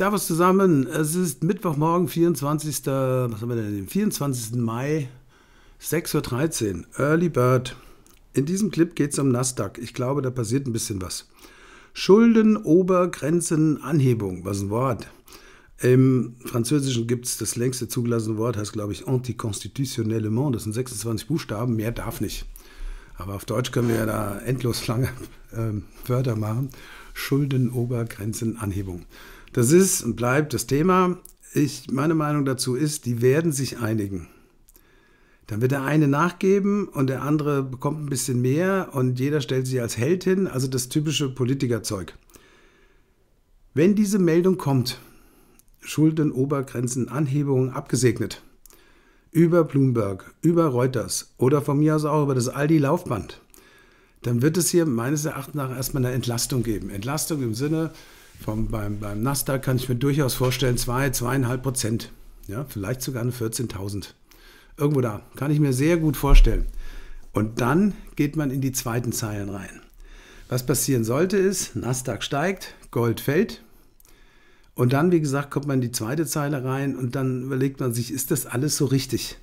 Servus zusammen. Es ist Mittwochmorgen, 24. Was haben wir denn? 24. Mai, 6.13 Uhr. Early Bird. In diesem Clip geht es um Nasdaq. Ich glaube, da passiert ein bisschen was. Schulden, Obergrenzen, Anhebung. Was ein Wort. Im Französischen gibt es das längste zugelassene Wort, heißt glaube ich anticonstitutionnellement. Das sind 26 Buchstaben, mehr darf nicht. Aber auf Deutsch können wir ja da endlos lange äh, Wörter machen. Schulden, Obergrenzen, Anhebung. Das ist und bleibt das Thema. Ich, meine Meinung dazu ist, die werden sich einigen. Dann wird der eine nachgeben und der andere bekommt ein bisschen mehr und jeder stellt sich als Held hin, also das typische Politikerzeug. Wenn diese Meldung kommt, Schulden, Obergrenzen, Anhebungen abgesegnet, über Bloomberg, über Reuters oder von mir aus auch über das Aldi-Laufband, dann wird es hier meines Erachtens nach erstmal eine Entlastung geben. Entlastung im Sinne, vom, beim, beim Nasdaq kann ich mir durchaus vorstellen, 2, zwei, 2,5 Prozent. Ja, vielleicht sogar eine 14.000. Irgendwo da. Kann ich mir sehr gut vorstellen. Und dann geht man in die zweiten Zeilen rein. Was passieren sollte ist, Nasdaq steigt, Gold fällt. Und dann, wie gesagt, kommt man in die zweite Zeile rein und dann überlegt man sich, ist das alles so richtig?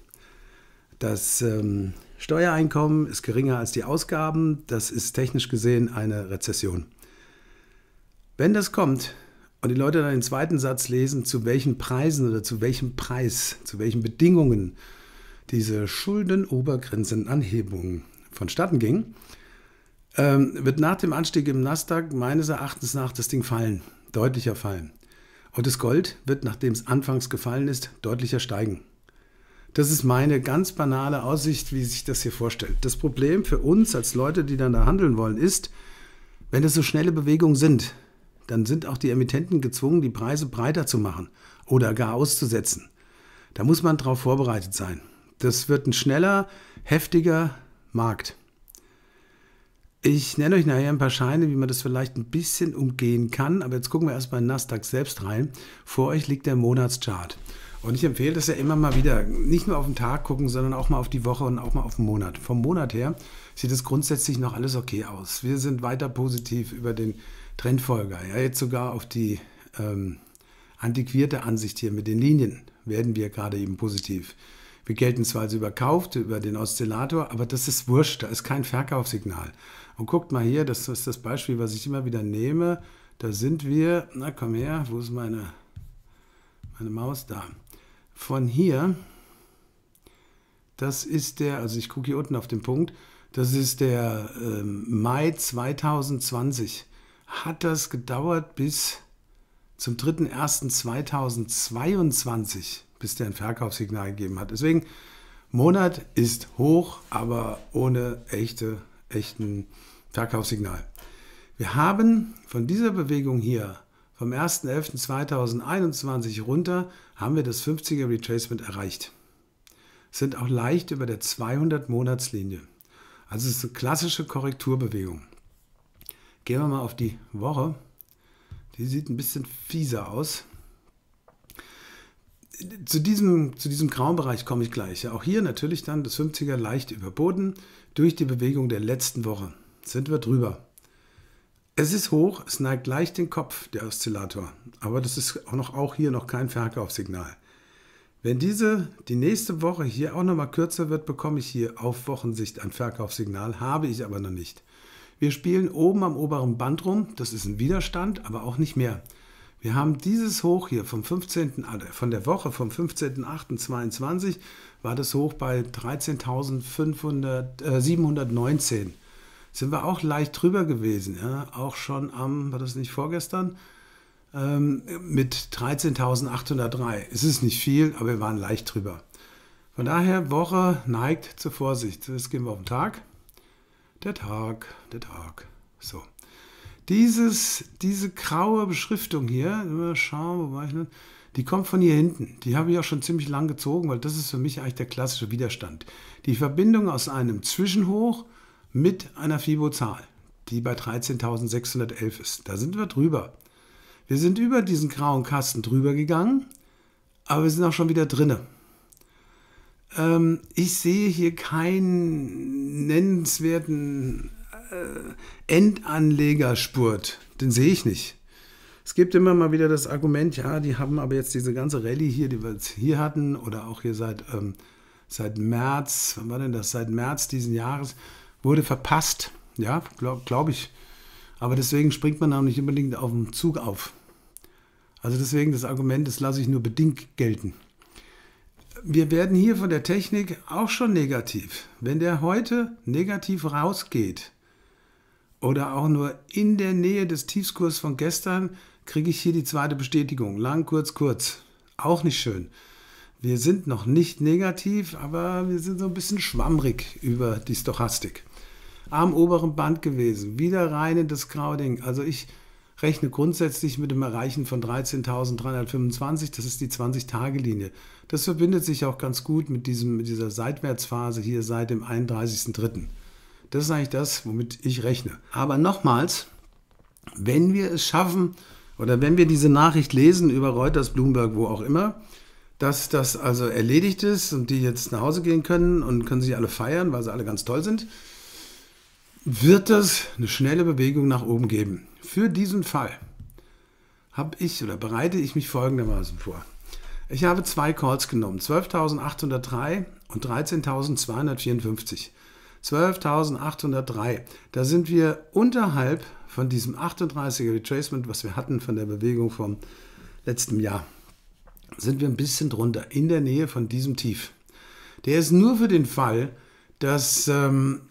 Das ähm, Steuereinkommen ist geringer als die Ausgaben. Das ist technisch gesehen eine Rezession. Wenn das kommt und die Leute dann den zweiten Satz lesen, zu welchen Preisen oder zu welchem Preis, zu welchen Bedingungen diese Schuldenobergrenzenanhebung vonstatten ging, ähm, wird nach dem Anstieg im Nasdaq meines Erachtens nach das Ding fallen, deutlicher fallen. Und das Gold wird, nachdem es anfangs gefallen ist, deutlicher steigen. Das ist meine ganz banale Aussicht, wie sich das hier vorstellt. Das Problem für uns als Leute, die dann da handeln wollen, ist, wenn das so schnelle Bewegungen sind, dann sind auch die Emittenten gezwungen, die Preise breiter zu machen oder gar auszusetzen. Da muss man drauf vorbereitet sein. Das wird ein schneller, heftiger Markt. Ich nenne euch nachher ein paar Scheine, wie man das vielleicht ein bisschen umgehen kann, aber jetzt gucken wir erst bei Nasdaq selbst rein. Vor euch liegt der Monatschart. Und ich empfehle das ja immer mal wieder, nicht nur auf den Tag gucken, sondern auch mal auf die Woche und auch mal auf den Monat. Vom Monat her sieht es grundsätzlich noch alles okay aus. Wir sind weiter positiv über den Trendfolger, ja, jetzt sogar auf die ähm, antiquierte Ansicht hier mit den Linien werden wir gerade eben positiv. Wir gelten zwar als überkauft über den Oszillator, aber das ist wurscht, da ist kein Verkaufssignal. Und guckt mal hier, das ist das Beispiel, was ich immer wieder nehme. Da sind wir, na komm her, wo ist meine, meine Maus? Da. Von hier, das ist der, also ich gucke hier unten auf den Punkt, das ist der ähm, Mai 2020 hat das gedauert bis zum 3.1.2022, bis der ein Verkaufssignal gegeben hat. Deswegen, Monat ist hoch, aber ohne echte, echten Verkaufssignal. Wir haben von dieser Bewegung hier vom 1.11.2021 runter, haben wir das 50er Retracement erreicht. Sind auch leicht über der 200-Monatslinie. Also es ist eine klassische Korrekturbewegung. Gehen wir mal auf die Woche. Die sieht ein bisschen fieser aus. Zu diesem, zu diesem grauen Bereich komme ich gleich. Auch hier natürlich dann das 50er leicht überboten. Durch die Bewegung der letzten Woche sind wir drüber. Es ist hoch, es neigt leicht den Kopf, der Oszillator. Aber das ist auch, noch, auch hier noch kein Verkaufssignal. Wenn diese, die nächste Woche hier auch nochmal kürzer wird, bekomme ich hier auf Wochensicht ein Verkaufssignal, habe ich aber noch nicht. Wir spielen oben am oberen Band rum, das ist ein Widerstand, aber auch nicht mehr. Wir haben dieses Hoch hier vom 15. Also von der Woche vom 15.08.22 war das Hoch bei 13.719. Äh, Sind wir auch leicht drüber gewesen, ja? auch schon am, war das nicht vorgestern? Ähm, mit 13.803. Es ist nicht viel, aber wir waren leicht drüber. Von daher, Woche neigt zur Vorsicht. Jetzt gehen wir auf den Tag. Der Tag, der Tag. So. Dieses, diese graue Beschriftung hier, schauen, wo war ich denn? Die kommt von hier hinten. Die habe ich auch schon ziemlich lang gezogen, weil das ist für mich eigentlich der klassische Widerstand. Die Verbindung aus einem Zwischenhoch mit einer Fibo-Zahl, die bei 13.611 ist. Da sind wir drüber. Wir sind über diesen grauen Kasten drüber gegangen, aber wir sind auch schon wieder drinnen. Ähm, ich sehe hier keinen nennenswerten äh, Endanlegerspurt. Den sehe ich nicht. Es gibt immer mal wieder das Argument, ja, die haben aber jetzt diese ganze Rallye hier, die wir jetzt hier hatten, oder auch hier seit, ähm, seit März, wann war denn das? Seit März diesen Jahres wurde verpasst. Ja, glaube glaub ich. Aber deswegen springt man auch nicht unbedingt auf den Zug auf. Also deswegen das Argument, das lasse ich nur bedingt gelten wir werden hier von der Technik auch schon negativ. Wenn der heute negativ rausgeht oder auch nur in der Nähe des Tiefskurs von gestern, kriege ich hier die zweite Bestätigung. Lang, kurz, kurz. Auch nicht schön. Wir sind noch nicht negativ, aber wir sind so ein bisschen schwammrig über die Stochastik. Am oberen Band gewesen, wieder rein in das Crowding. Also ich rechne grundsätzlich mit dem Erreichen von 13.325, das ist die 20-Tage-Linie. Das verbindet sich auch ganz gut mit, diesem, mit dieser Seitwärtsphase hier seit dem 31.03. Das ist eigentlich das, womit ich rechne. Aber nochmals, wenn wir es schaffen oder wenn wir diese Nachricht lesen über Reuters, Bloomberg, wo auch immer, dass das also erledigt ist und die jetzt nach Hause gehen können und können sich alle feiern, weil sie alle ganz toll sind, wird es eine schnelle Bewegung nach oben geben. Für diesen Fall habe ich oder bereite ich mich folgendermaßen vor. Ich habe zwei Calls genommen, 12.803 und 13.254. 12.803, da sind wir unterhalb von diesem 38er Retracement, was wir hatten von der Bewegung vom letzten Jahr, sind wir ein bisschen drunter, in der Nähe von diesem Tief. Der ist nur für den Fall, dass ähm,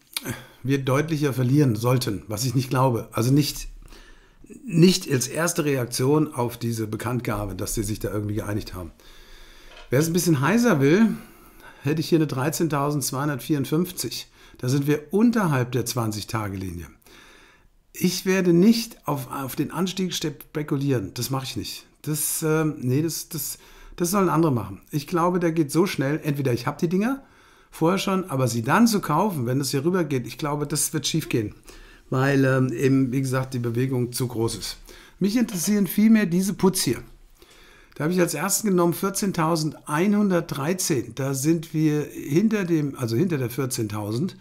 wir deutlicher verlieren sollten, was ich nicht glaube. Also nicht nicht als erste Reaktion auf diese Bekanntgabe, dass sie sich da irgendwie geeinigt haben. Wer es ein bisschen heiser will, hätte ich hier eine 13.254. Da sind wir unterhalb der 20-Tage-Linie. Ich werde nicht auf, auf den Anstieg spekulieren. Das mache ich nicht. Das, äh, nee, das, das, das sollen andere machen. Ich glaube, der geht so schnell. Entweder ich habe die Dinger vorher schon, aber sie dann zu kaufen, wenn es hier rüber geht, ich glaube, das wird schief gehen weil ähm, eben, wie gesagt, die Bewegung zu groß ist. Mich interessieren vielmehr diese Putz hier. Da habe ich als ersten genommen 14.113. Da sind wir hinter dem, also hinter der 14.000,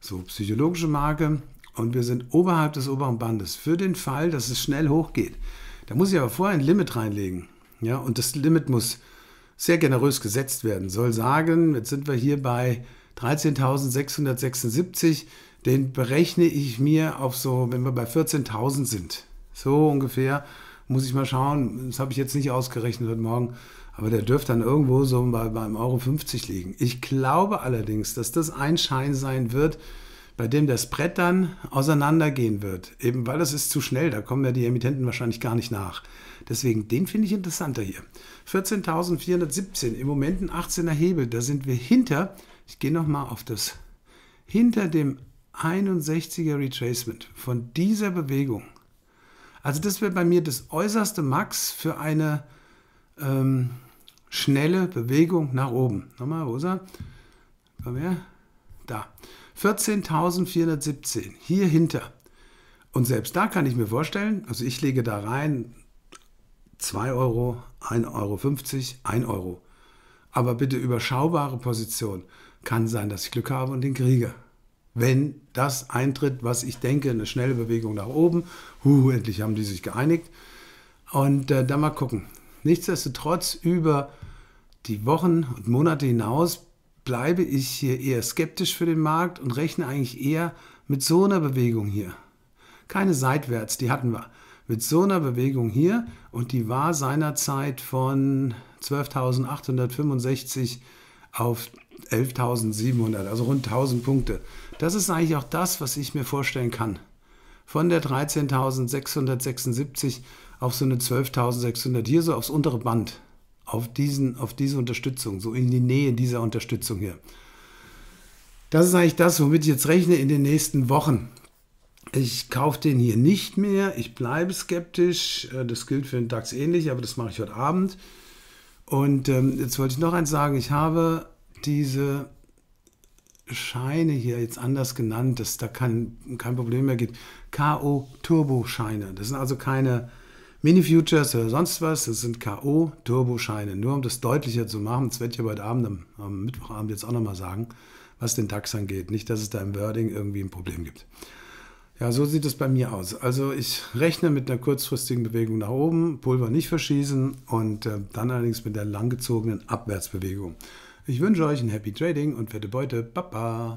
so psychologische Marke, und wir sind oberhalb des oberen Bandes für den Fall, dass es schnell hochgeht. Da muss ich aber vorher ein Limit reinlegen. Ja, und das Limit muss sehr generös gesetzt werden. Soll sagen, jetzt sind wir hier bei 13.676 den berechne ich mir auf so, wenn wir bei 14.000 sind, so ungefähr, muss ich mal schauen, das habe ich jetzt nicht ausgerechnet heute Morgen, aber der dürfte dann irgendwo so bei, beim Euro 50 liegen. Ich glaube allerdings, dass das ein Schein sein wird, bei dem das Brett dann auseinandergehen wird, eben weil das ist zu schnell, da kommen ja die Emittenten wahrscheinlich gar nicht nach. Deswegen, den finde ich interessanter hier. 14.417, im Moment ein 18er Hebel, da sind wir hinter, ich gehe nochmal auf das, hinter dem 61er Retracement von dieser Bewegung. Also das wäre bei mir das äußerste Max für eine ähm, schnelle Bewegung nach oben. Nochmal, wo ist er? Komm her. Da. 14.417, hier hinter. Und selbst da kann ich mir vorstellen, also ich lege da rein 2 Euro, 1,50 Euro, 1 Euro. Aber bitte überschaubare Position. Kann sein, dass ich Glück habe und den kriege wenn das eintritt, was ich denke, eine schnelle Bewegung nach oben. Huh, endlich haben die sich geeinigt. Und äh, dann mal gucken. Nichtsdestotrotz über die Wochen und Monate hinaus bleibe ich hier eher skeptisch für den Markt und rechne eigentlich eher mit so einer Bewegung hier. Keine seitwärts, die hatten wir. Mit so einer Bewegung hier und die war seinerzeit von 12.865 auf 11.700, also rund 1000 Punkte. Das ist eigentlich auch das, was ich mir vorstellen kann. Von der 13.676 auf so eine 12.600, hier so aufs untere Band, auf, diesen, auf diese Unterstützung, so in die Nähe dieser Unterstützung hier. Das ist eigentlich das, womit ich jetzt rechne in den nächsten Wochen. Ich kaufe den hier nicht mehr, ich bleibe skeptisch. Äh, das gilt für den DAX ähnlich, aber das mache ich heute Abend. Und ähm, jetzt wollte ich noch eins sagen. Ich habe diese Scheine hier jetzt anders genannt, dass da kein, kein Problem mehr gibt. K.O. Turbo-Scheine. Das sind also keine Mini-Futures oder sonst was. Das sind K.O. Turbo-Scheine. Nur um das deutlicher zu machen, das werde ich ja heute Abend am, am Mittwochabend jetzt auch nochmal sagen, was den DAX angeht. Nicht, dass es da im Wording irgendwie ein Problem gibt. Ja, so sieht es bei mir aus. Also ich rechne mit einer kurzfristigen Bewegung nach oben, Pulver nicht verschießen und äh, dann allerdings mit der langgezogenen Abwärtsbewegung. Ich wünsche euch ein Happy Trading und fette Beute. Baba!